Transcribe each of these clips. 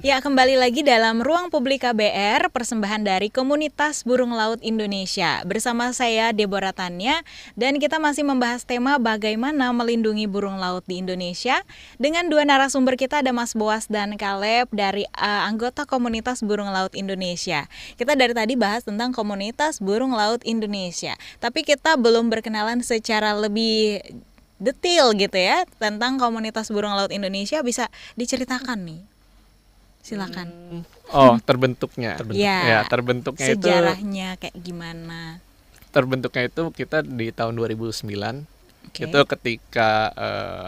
Ya, kembali lagi dalam Ruang Publik KBR, persembahan dari Komunitas Burung Laut Indonesia. Bersama saya Deborah Tania dan kita masih membahas tema bagaimana melindungi burung laut di Indonesia dengan dua narasumber kita ada Mas Boas dan Kaleb dari uh, anggota Komunitas Burung Laut Indonesia. Kita dari tadi bahas tentang Komunitas Burung Laut Indonesia, tapi kita belum berkenalan secara lebih detail gitu ya tentang komunitas burung laut Indonesia bisa diceritakan nih silakan hmm. oh terbentuknya Terbentuk. ya, ya terbentuknya sejarahnya itu kayak gimana terbentuknya itu kita di tahun 2009 okay. itu ketika uh,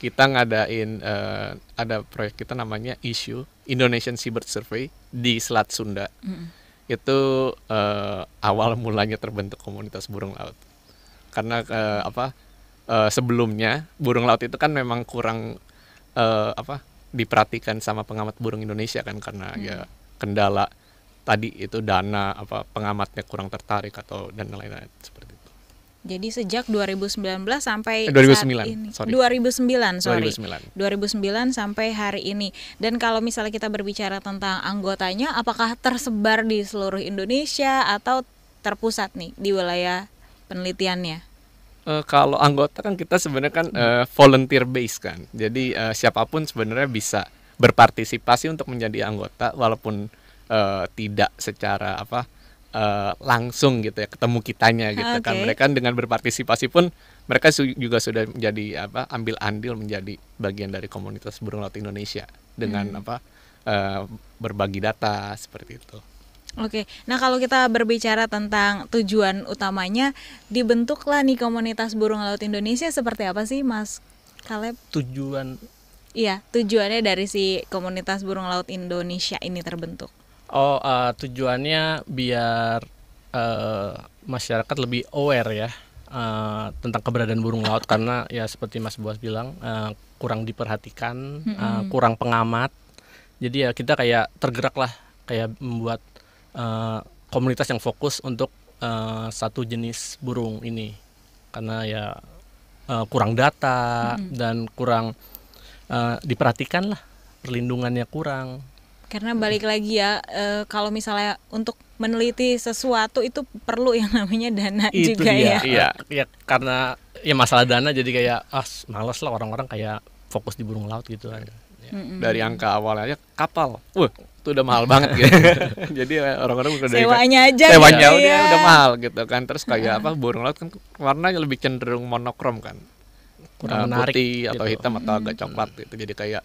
kita ngadain uh, ada proyek kita namanya issue Indonesian Cyber Survey di Selat Sunda mm. itu uh, awal mulanya terbentuk komunitas burung laut karena uh, apa uh, sebelumnya burung laut itu kan memang kurang uh, apa diperhatikan sama pengamat burung Indonesia kan karena hmm. ya kendala tadi itu dana apa pengamatnya kurang tertarik atau dan lain-lain seperti itu. Jadi sejak 2019 sampai eh, 2009, saat ini. Sorry. 2009, sorry. 2009. 2009 sampai hari ini. Dan kalau misalnya kita berbicara tentang anggotanya, apakah tersebar di seluruh Indonesia atau terpusat nih di wilayah penelitiannya? uh, kalau anggota kan kita sebenarnya kan uh, volunteer base kan. Jadi uh, siapapun sebenarnya bisa berpartisipasi untuk menjadi anggota walaupun uh, tidak secara apa uh, langsung gitu ya ketemu kitanya gitu okay. kan. Mereka kan dengan berpartisipasi pun mereka su juga sudah menjadi apa ambil andil menjadi bagian dari komunitas burung laut Indonesia dengan hmm. apa uh, berbagi data seperti itu. Oke, nah kalau kita berbicara tentang tujuan utamanya, dibentuklah nih komunitas burung laut Indonesia seperti apa sih, Mas Kaleb? Tujuan? Iya, tujuannya dari si komunitas burung laut Indonesia ini terbentuk. Oh, uh, tujuannya biar uh, masyarakat lebih aware ya uh, tentang keberadaan burung laut karena ya seperti Mas Buas bilang uh, kurang diperhatikan, uh, kurang pengamat. Jadi ya kita kayak tergerak lah kayak membuat Eh, komunitas yang fokus untuk uh, satu jenis burung ini karena ya uh, kurang data -hmm. dan kurang uh, diperhatikan lah perlindungannya kurang karena balik lagi ya e, kalau misalnya untuk meneliti sesuatu itu perlu yang namanya dana itu juga dia, ya iya ya karena ya masalah dana jadi kayak ah males lah orang-orang kayak fokus di burung laut gitu kan Iya. Mm-mm. dari angka awalnya kapal. Wah, itu udah mahal banget gitu. Jadi eh, orang-orang udah sewanya aja gitu sewanya gitu, udah, udah mahal gitu kan. Terus kayak apa burung laut kan warnanya lebih cenderung monokrom kan. Kurang uh, menarik putih atau gitu. hitam atau agak coklat gitu. Jadi kayak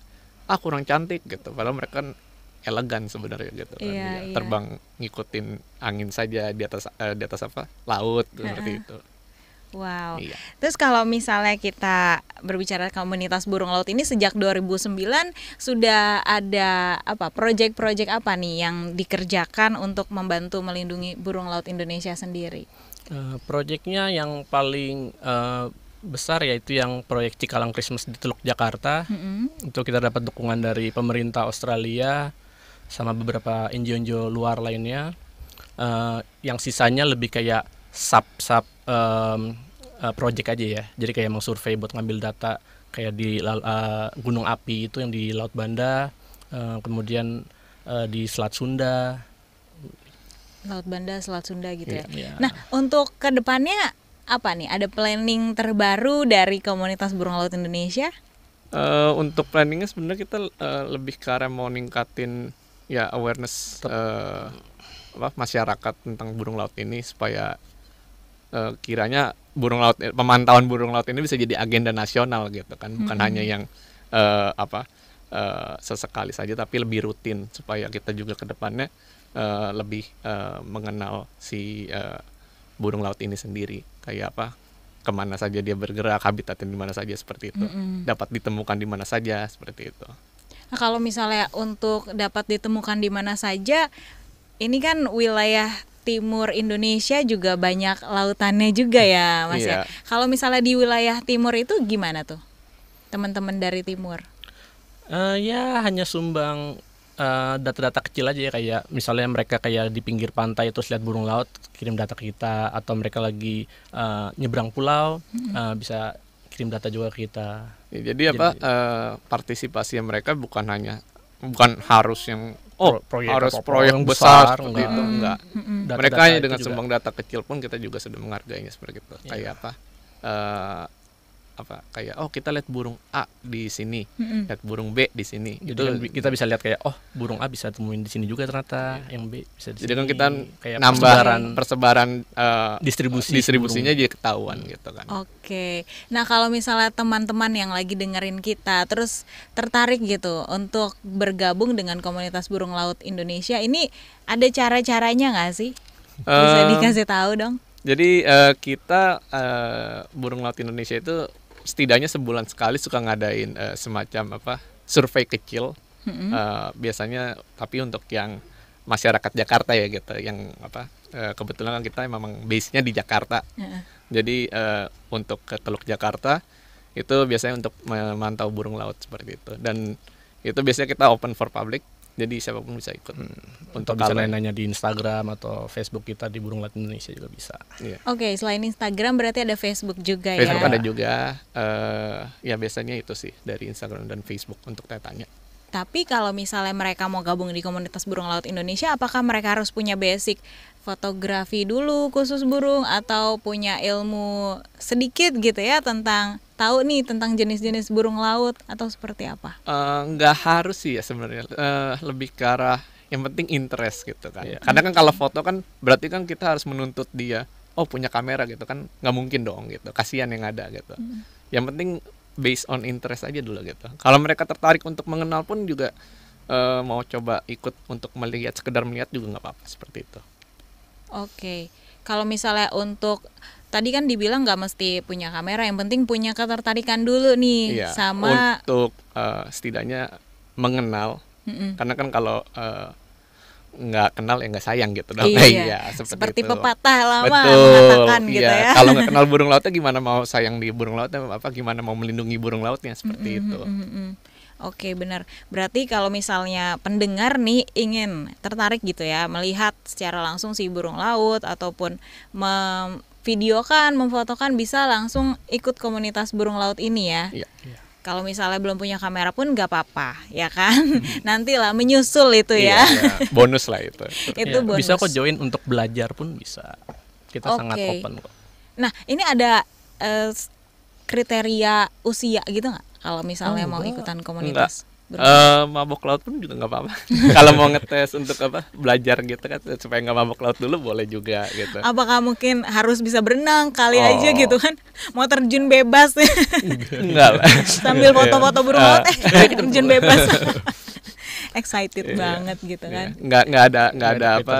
ah kurang cantik gitu. Padahal mereka kan elegan sebenarnya gitu kan. Iya, iya, iya. Terbang ngikutin angin saja di atas uh, di atas apa? laut seperti itu. Wow. Iya. Terus kalau misalnya kita berbicara komunitas burung laut ini sejak 2009 sudah ada apa proyek-proyek apa nih yang dikerjakan untuk membantu melindungi burung laut Indonesia sendiri? Uh, eh, proyeknya yang paling uh, besar yaitu yang proyek Cikalang Christmas di Teluk Jakarta. Mm-hmm. Itu kita dapat dukungan dari pemerintah Australia sama beberapa NGO-NGO luar lainnya. Uh, yang sisanya lebih kayak sub-sub um, uh, project aja ya. Jadi kayak emang survei buat ngambil data kayak di uh, gunung api itu yang di Laut Banda, uh, kemudian uh, di Selat Sunda. Laut Banda, Selat Sunda gitu yeah, ya. Yeah. Nah, untuk kedepannya apa nih? Ada planning terbaru dari komunitas burung laut Indonesia? Uh, untuk planningnya sebenarnya kita uh, lebih ke arah mau ningkatin ya awareness uh, apa masyarakat tentang burung laut ini supaya Eh, kiranya burung laut eh, pemantauan burung laut ini bisa jadi agenda nasional gitu kan bukan -hmm. hanya yang uh, apa uh, sesekali saja tapi lebih rutin supaya kita juga kedepannya uh, lebih uh, mengenal si uh, burung laut ini sendiri kayak apa kemana saja dia bergerak habitatnya di mana saja seperti itu -hmm. dapat ditemukan di mana saja seperti itu nah, kalau misalnya untuk dapat ditemukan di mana saja ini kan wilayah timur Indonesia juga banyak lautannya juga ya, Mas ya. iya. ya. Kalau misalnya di wilayah timur itu gimana tuh? Teman-teman dari timur? Uh, ya hanya sumbang eh, data-data uh, kecil aja ya kayak misalnya mereka kayak di pinggir pantai terus lihat burung laut kirim data kita atau mereka lagi uh, nyebrang pulau -hmm. uh, bisa kirim data juga ke kita. jadi, iya, jadi apa jadi, uh, partisipasi mereka bukan hanya bukan harus yang oh proyek harus apa proyek besar, besar enggak. itu enggak. Data -data Mereka hanya dengan sumbang data kecil pun kita juga sudah menghargainya seperti itu. Yeah. Kayak apa? Uh, apa kayak oh kita lihat burung A di sini, mm-hmm. lihat burung B di sini. Jadi gitu kan kita bisa lihat kayak oh burung A bisa temuin di sini juga ternyata, yeah. yang B bisa di Jadi kan sini. kan kita kayak nambah persebaran, persebaran uh, distribusi distribusinya burung. jadi ketahuan gitu kan. Oke. Okay. Nah, kalau misalnya teman-teman yang lagi dengerin kita terus tertarik gitu untuk bergabung dengan komunitas burung laut Indonesia, ini ada cara-caranya nggak sih? Bisa dikasih tahu dong. Jadi uh, kita uh, burung laut Indonesia itu setidaknya sebulan sekali suka ngadain uh, semacam apa survei kecil mm-hmm. uh, biasanya tapi untuk yang masyarakat Jakarta ya gitu yang apa uh, kebetulan kan kita memang base nya di Jakarta yeah. jadi uh, untuk ke Teluk Jakarta itu biasanya untuk memantau burung laut seperti itu dan itu biasanya kita open for public jadi siapapun bisa ikut hmm. untuk bisa nanya-nanya di Instagram atau Facebook kita di Burung Laut Indonesia juga bisa. Yeah. Oke, okay, selain Instagram berarti ada Facebook juga Facebook ya? Facebook ada juga, uh, ya biasanya itu sih dari Instagram dan Facebook untuk tanya-tanya. Tapi kalau misalnya mereka mau gabung di komunitas burung laut Indonesia, apakah mereka harus punya basic fotografi dulu khusus burung atau punya ilmu sedikit gitu ya tentang tahu nih tentang jenis-jenis burung laut atau seperti apa? Uh, nggak harus sih ya sebenarnya, uh, lebih ke arah yang penting interest gitu kan. Yeah. Karena kan kalau foto kan berarti kan kita harus menuntut dia, oh punya kamera gitu kan nggak mungkin dong gitu, kasihan yang ada gitu. Mm. Yang penting based on interest aja dulu gitu. Kalau mereka tertarik untuk mengenal pun juga uh, mau coba ikut untuk melihat sekedar melihat juga nggak apa-apa seperti itu. Oke. Okay kalau misalnya untuk tadi kan dibilang nggak mesti punya kamera yang penting punya ketertarikan dulu nih iya, sama untuk uh, setidaknya mengenal mm -mm. karena kan kalau uh, nggak kenal ya nggak sayang gitu dong iya, iya seperti, seperti itu. pepatah lama Betul, mengatakan gitu iya. gitu ya kalau nggak kenal burung lautnya gimana mau sayang di burung lautnya apa gimana mau melindungi burung lautnya seperti mm -mm, itu mm -mm. Oke benar. Berarti kalau misalnya pendengar nih ingin tertarik gitu ya melihat secara langsung si burung laut ataupun memvideokan, memfotokan bisa langsung ikut komunitas burung laut ini ya. Iya. iya. Kalau misalnya belum punya kamera pun nggak apa-apa, ya kan? Hmm. Nantilah menyusul itu iya, ya. Iya, iya. Bonus lah itu. itu ya, bonus. Bisa kok join untuk belajar pun bisa. Kita okay. sangat open kok. Nah, ini ada uh, kriteria usia gitu nggak? kalau misalnya oh, mau ikutan komunitas? Uh, mabok laut pun juga nggak apa-apa. Kalau mau ngetes untuk apa belajar gitu kan supaya nggak mabok laut dulu boleh juga gitu. Apakah mungkin harus bisa berenang kali oh. aja gitu kan? Mau terjun bebas? Enggak lah. Sambil iya. foto-foto burung eh, laut, eh ya gitu. terjun bebas. Excited iya. banget gitu iya. kan? Nggak nggak ada nggak ada apa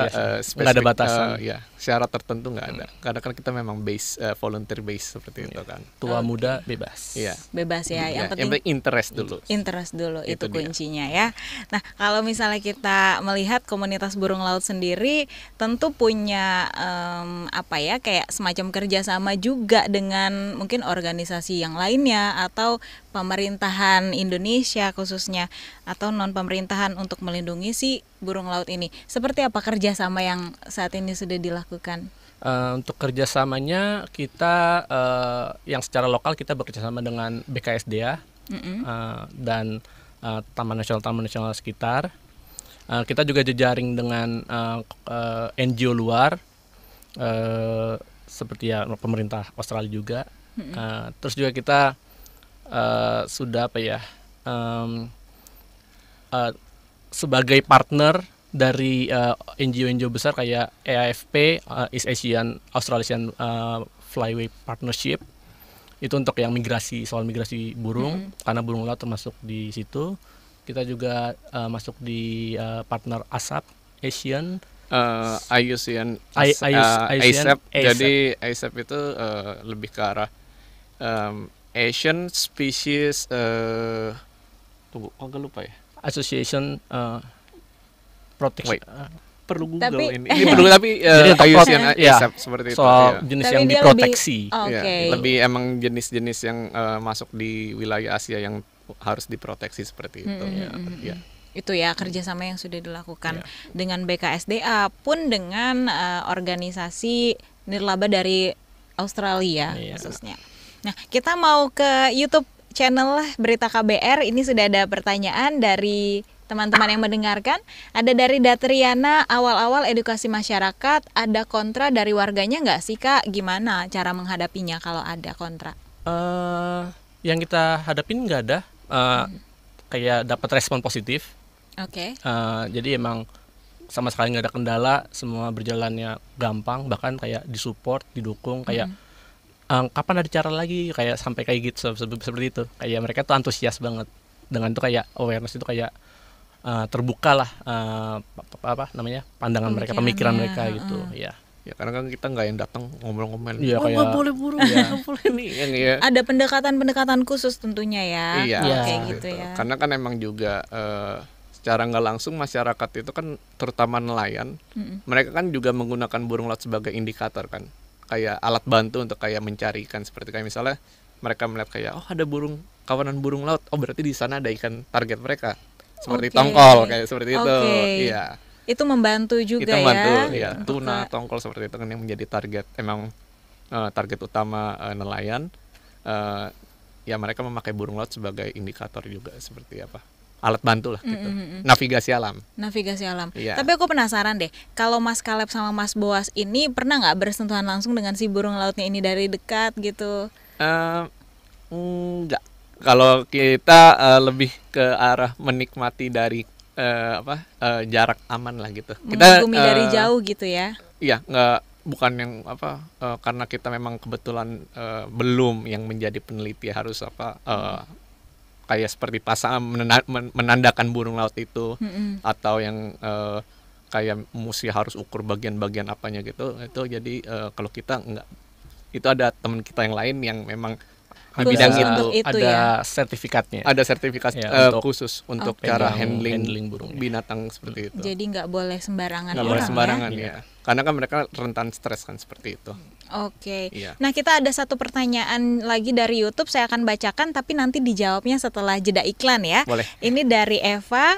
uh, ada batasan. Uh, ya syarat tertentu nggak ada hmm. karena kan kita memang base uh, volunteer base seperti itu iya. kan tua okay. muda bebas ya bebas ya yang, iya, penting, yang interest dulu interest dulu itu, itu kuncinya dia. ya nah kalau misalnya kita melihat komunitas burung laut sendiri tentu punya um, apa ya kayak semacam kerjasama juga dengan mungkin organisasi yang lainnya atau pemerintahan Indonesia khususnya atau non pemerintahan untuk melindungi si burung laut ini. Seperti apa kerjasama yang saat ini sudah dilakukan? Uh, untuk kerjasamanya kita uh, yang secara lokal kita bekerjasama dengan BKSDA mm -hmm. uh, eh, dan uh, Taman Nasional Taman Nasional sekitar. Uh, kita juga jejaring dengan uh, uh, NGO luar uh, seperti ya pemerintah Australia juga. Mm -hmm. uh, terus juga kita uh, sudah apa ya um, uh, sebagai partner dari eh, NGO-NGO uh, besar kayak EAFP, uh, eh, East Asian Australasian uh, Flyway Partnership itu untuk yang migrasi soal migrasi burung -hmm. karena burung laut termasuk di situ. Kita juga uh, masuk di uh, partner ASAP Asian uh, IUCN ASAP, Jadi ASAP itu uh, lebih ke arah um, Asian Species uh, tunggu nggak lupa ya association uh, protection. Wait. Uh, perlu Google tapi, ini. ini perlu tapi uh, IUCN ya, ya seperti itu soal ya. jenis tapi yang diproteksi lebih, oh, okay. ya, lebih emang jenis-jenis yang uh, masuk di wilayah Asia yang harus diproteksi seperti itu hmm, ya, hmm, hmm, ya. Hmm. itu ya kerjasama yang sudah dilakukan yeah. dengan BKSDA pun dengan uh, organisasi nirlaba dari Australia yeah. khususnya nah kita mau ke YouTube channel Berita KBR ini sudah ada pertanyaan dari teman-teman yang mendengarkan. Ada dari Datriana, awal-awal edukasi masyarakat, ada kontra dari warganya nggak sih kak? Gimana cara menghadapinya kalau ada kontra? Uh, yang kita hadapin nggak ada, uh, hmm. kayak dapat respon positif. Oke. Okay. Uh, eh, jadi emang sama sekali nggak ada kendala, semua berjalannya gampang, bahkan kayak disupport, didukung, kayak hmm um, kapan ada cara lagi kayak sampai kayak gitu seperti itu kayak mereka tuh antusias banget dengan tuh kayak awareness itu kayak uh, terbuka lah uh, eh, apa, apa, apa namanya pandangan mereka pemikiran mereka eh. gitu uh. ya ya karena kan kita nggak yang datang ngomel-ngomel ya, oh, kayak, boleh buru ya. boleh nih ya. ada pendekatan-pendekatan khusus tentunya ya iya, ya. kayak gitu, gitu ya karena kan emang juga uh, secara nggak langsung masyarakat itu kan terutama nelayan mm -mm. mereka kan juga menggunakan burung laut sebagai indikator kan kayak alat bantu untuk kayak ikan seperti kayak misalnya mereka melihat kayak oh ada burung kawanan burung laut oh berarti di sana ada ikan target mereka seperti okay. tongkol kayak seperti okay. itu iya itu membantu juga itu membantu, ya, ya. tuna tongkol seperti itu kan yang menjadi target emang uh, target utama uh, nelayan uh, ya mereka memakai burung laut sebagai indikator juga seperti apa alat bantu lah gitu. Mm -hmm. Navigasi alam. Navigasi alam. Yeah. Tapi aku penasaran deh, kalau Mas Kaleb sama Mas Boas ini pernah nggak bersentuhan langsung dengan si burung lautnya ini dari dekat gitu? Uh, eh, enggak. Kalau kita uh, lebih ke arah menikmati dari uh, apa uh, jarak aman lah gitu. Mengagumi kita uh, dari jauh gitu ya? Iya, nggak bukan yang apa uh, karena kita memang kebetulan uh, belum yang menjadi peneliti harus apa uh, kayak seperti pasangan menandakan burung laut itu mm-hmm. atau yang uh, kayak mesti harus ukur bagian-bagian apanya gitu itu jadi uh, kalau kita nggak itu ada teman kita yang lain yang memang khusus bidang itu. itu ada ya? sertifikatnya. Ada sertifikat ya, uh, untuk, khusus untuk okay. cara handling, handling burung binatang seperti itu. Jadi nggak boleh sembarangan Nggak boleh ya? sembarangan ya. ya. Karena kan mereka rentan stres kan seperti itu. Oke. Okay. Ya. Nah, kita ada satu pertanyaan lagi dari YouTube saya akan bacakan tapi nanti dijawabnya setelah jeda iklan ya. Boleh. Ini dari Eva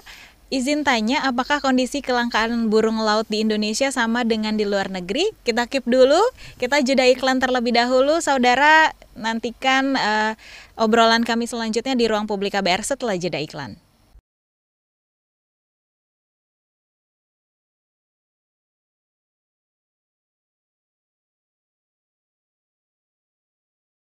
Izin tanya, apakah kondisi kelangkaan burung laut di Indonesia sama dengan di luar negeri? Kita keep dulu, kita jeda iklan terlebih dahulu. Saudara, nantikan uh, obrolan kami selanjutnya di ruang publik KBR setelah jeda iklan.